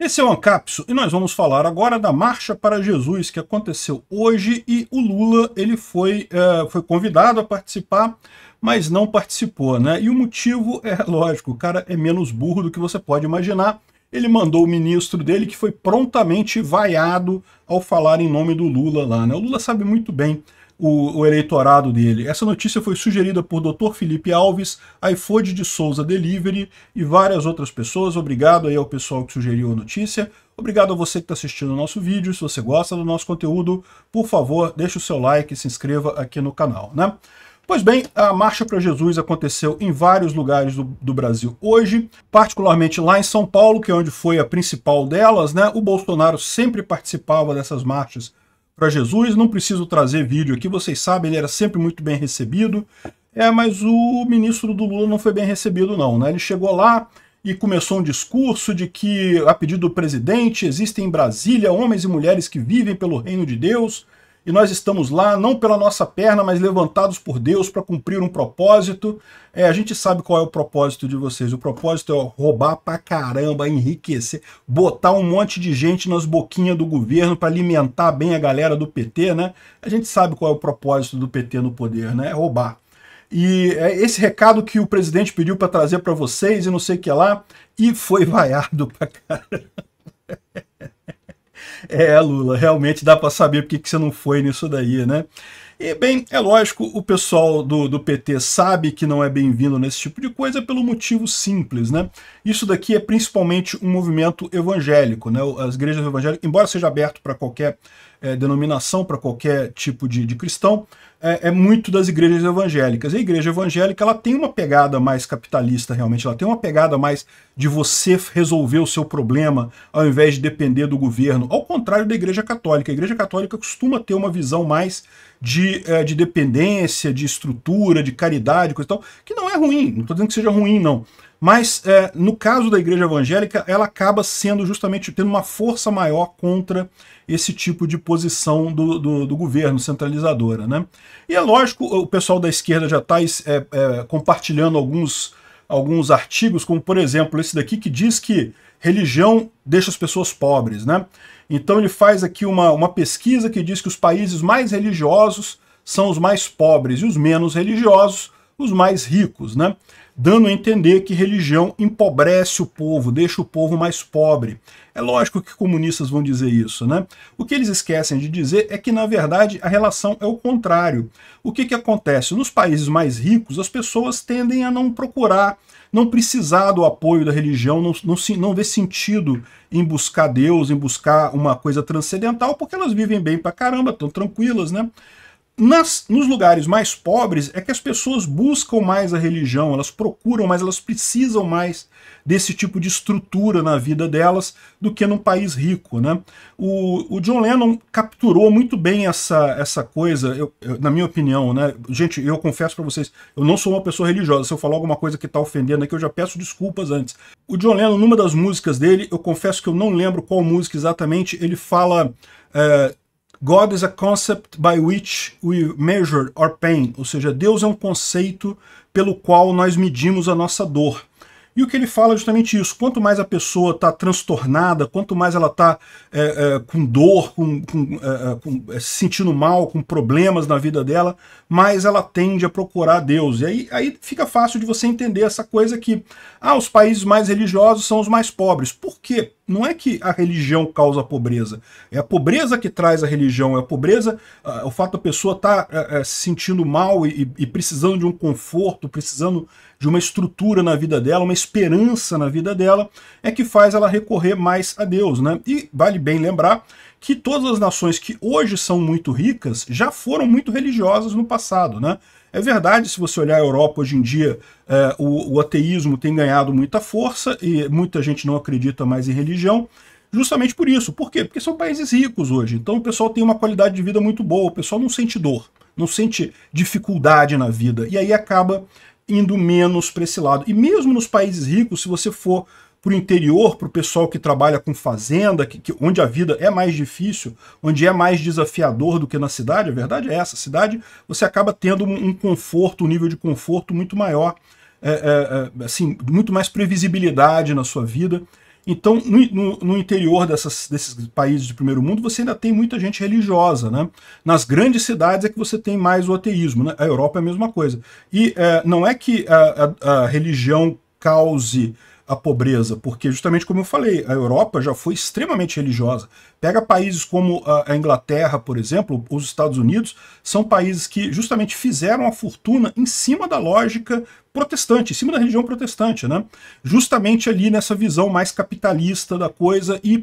Esse é o Ancapso e nós vamos falar agora da Marcha para Jesus que aconteceu hoje e o Lula ele foi, é, foi convidado a participar, mas não participou. né? E o motivo é lógico, o cara é menos burro do que você pode imaginar. Ele mandou o ministro dele que foi prontamente vaiado ao falar em nome do Lula lá. Né? O Lula sabe muito bem o, o, eleitorado dele. Essa notícia foi sugerida por Dr. Felipe Alves, iFood de Souza Delivery e várias outras pessoas. Obrigado aí ao pessoal que sugeriu a notícia. Obrigado a você que está assistindo o nosso vídeo. Se você gosta do nosso conteúdo, por favor, deixe o seu like e se inscreva aqui no canal. Né? Pois bem, a Marcha para Jesus aconteceu em vários lugares do, do, Brasil hoje, particularmente lá em São Paulo, que é onde foi a principal delas. Né? O Bolsonaro sempre participava dessas marchas para Jesus. Não preciso trazer vídeo aqui, vocês sabem, ele era sempre muito bem recebido. É, mas o ministro do Lula não foi bem recebido, não. Né? Ele chegou lá e começou um discurso de que, a pedido do presidente, existem em Brasília homens e mulheres que vivem pelo reino de Deus e nós estamos lá, não pela nossa perna, mas levantados por Deus para cumprir um propósito. É, a gente sabe qual é o propósito de vocês. O propósito é roubar pra caramba, enriquecer, botar um monte de gente nas boquinhas do governo para alimentar bem a galera do PT, né? A gente sabe qual é o propósito do PT no poder, né? É roubar. E é esse recado que o presidente pediu para trazer para vocês e não sei o que é lá, e foi vaiado pra caramba. É, Lula, realmente dá para saber por que você não foi nisso daí, né? E, bem, é lógico, o pessoal do, do PT sabe que não é bem-vindo nesse tipo de coisa pelo motivo simples, né? Isso daqui é principalmente um movimento evangélico, né? As igrejas evangélicas, embora seja aberto para qualquer é, denominação para qualquer tipo de, de cristão, é, é, muito das igrejas evangélicas. a igreja evangélica ela tem uma pegada mais capitalista, realmente, ela tem uma pegada mais de você resolver o seu problema ao invés de depender do governo, ao contrário da igreja católica. A igreja católica costuma ter uma visão mais de, é, de dependência, de estrutura, de caridade, coisa e tal, que não é ruim, não estou dizendo que seja ruim, não mas é, no caso da igreja evangélica, ela acaba sendo justamente tendo uma força maior contra esse tipo de posição do, do, do governo centralizadora. Né? E é lógico, o pessoal da esquerda já está é, é, compartilhando alguns, alguns artigos, como por exemplo esse daqui que diz que religião deixa as pessoas pobres. Né? Então ele faz aqui uma, uma pesquisa que diz que os países mais religiosos são os mais pobres e os menos religiosos os mais ricos, né? dando a entender que religião empobrece o povo, deixa o povo mais pobre. É lógico que comunistas vão dizer isso, né? O que eles esquecem de dizer é que, na verdade, a relação é o contrário. O que, que acontece? Nos países mais ricos, as pessoas tendem a não procurar, não precisar do apoio da religião, não, não, não vê sentido em buscar Deus, em buscar uma coisa transcendental, porque elas vivem bem pra caramba, estão tranquilas, né? Nas, nos lugares mais pobres é que as pessoas buscam mais a religião, elas procuram mais, elas precisam mais desse tipo de estrutura na vida delas do que num país rico. Né? O, o John Lennon capturou muito bem essa, essa coisa, eu, eu, na minha opinião. Né? Gente, eu confesso para vocês, eu não sou uma pessoa religiosa. Se eu falar alguma coisa que está ofendendo aqui, eu já peço desculpas antes. O John Lennon, numa das músicas dele, eu confesso que eu não lembro qual música exatamente, ele fala... É, God is a concept by which we measure our pain, ou seja, Deus é um conceito pelo qual nós medimos a nossa dor. E o que ele fala é justamente isso. Quanto mais a pessoa está transtornada, quanto mais ela está é, é, com dor, com, com, é, é com é, se sentindo mal, com problemas na vida dela, mais ela tende a procurar Deus. E aí, aí fica fácil de você entender essa coisa que ah, os países mais religiosos são os mais pobres. Por quê? não é que a religião causa a pobreza, é a pobreza que traz a religião, é a pobreza, uh, o fato da pessoa estar tá, uh, se sentindo mal e, e, precisando de um conforto, precisando de uma estrutura na vida dela, uma esperança na vida dela, é que faz ela recorrer mais a Deus. Né? E vale bem lembrar que todas as nações que hoje são muito ricas já foram muito religiosas no passado, né? É verdade, se você olhar a Europa hoje em dia, é, o, o ateísmo tem ganhado muita força e muita gente não acredita mais em religião, justamente por isso. Por quê? Porque são países ricos hoje, então o pessoal tem uma qualidade de vida muito boa, o pessoal não sente dor, não sente dificuldade na vida, e aí acaba indo menos para esse lado. E mesmo nos países ricos, se você for para o interior, para o pessoal que trabalha com fazenda, que, que, onde a vida é mais difícil, onde é mais desafiador do que na cidade, a verdade é essa, a cidade você acaba tendo um, um conforto, um nível de conforto muito maior, é, é, é, assim, muito mais previsibilidade na sua vida. Então, no, no, no interior dessas, desses países de primeiro mundo, você ainda tem muita gente religiosa. Né? Nas grandes cidades é que você tem mais o ateísmo. Né? A Europa é a mesma coisa. E é, não é que a, a, a religião cause a pobreza, porque justamente como eu falei, a Europa já foi extremamente religiosa. Pega países como a Inglaterra, por exemplo, os Estados Unidos, são países que justamente fizeram a fortuna em cima da lógica protestante, em cima da religião protestante, né? justamente ali nessa visão mais capitalista da coisa e uh,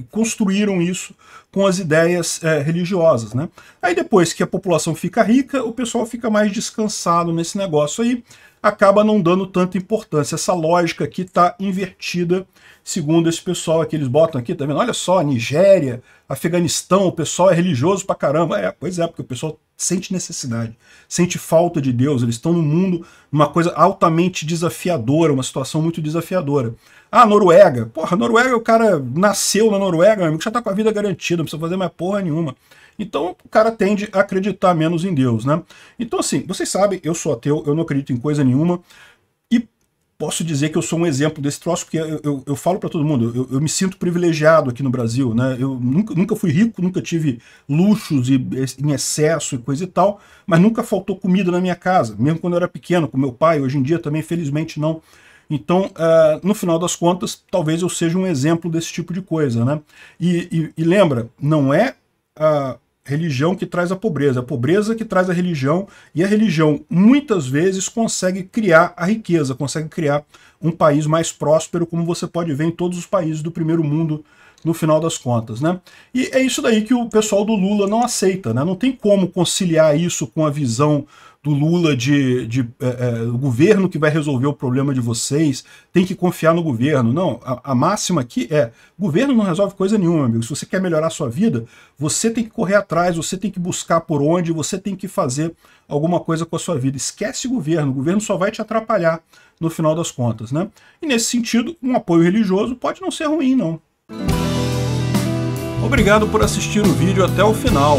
uh, construíram isso com as ideias uh, religiosas. Né? Aí depois que a população fica rica, o pessoal fica mais descansado nesse negócio aí, acaba não dando tanta importância. Essa lógica aqui está invertida, segundo esse pessoal que eles botam aqui, tá vendo? Olha só, Nigéria, Afeganistão, o pessoal é religioso pra caramba. É, pois é, porque o pessoal sente necessidade, sente falta de Deus, eles estão no mundo numa coisa altamente desafiadora, uma situação muito desafiadora. Ah, Noruega. Porra, Noruega, o cara nasceu na Noruega, meu amigo, já está com a vida garantida, não precisa fazer mais porra nenhuma. Então o cara tende a acreditar menos em Deus, né? Então assim, vocês sabem, eu sou ateu, eu não acredito em coisa nenhuma posso dizer que eu sou um exemplo desse troço, porque eu, eu, eu falo para todo mundo, eu, eu, me sinto privilegiado aqui no Brasil, né? Eu nunca, nunca fui rico, nunca tive luxos e, em excesso e coisa e tal, mas nunca faltou comida na minha casa, mesmo quando eu era pequeno, com meu pai, hoje em dia também, felizmente, não. Então, uh, no final das contas, talvez eu seja um exemplo desse tipo de coisa, né? E, e, e lembra, não é uh, religião que traz a pobreza, a pobreza que traz a religião, e a religião muitas vezes consegue criar a riqueza, consegue criar um país mais próspero, como você pode ver em todos os países do primeiro mundo no final das contas, né? E é isso daí que o pessoal do Lula não aceita, né? Não tem como conciliar isso com a visão do Lula de, de é, é, governo que vai resolver o problema de vocês, tem que confiar no governo. Não, a, a máxima aqui é, governo não resolve coisa nenhuma, amigo. Se você quer melhorar a sua vida, você tem que correr atrás, você tem que buscar por onde, você tem que fazer alguma coisa com a sua vida. Esquece governo, o governo só vai te atrapalhar no final das contas. Né? E nesse sentido, um apoio religioso pode não ser ruim, não. Obrigado por assistir o vídeo até o final.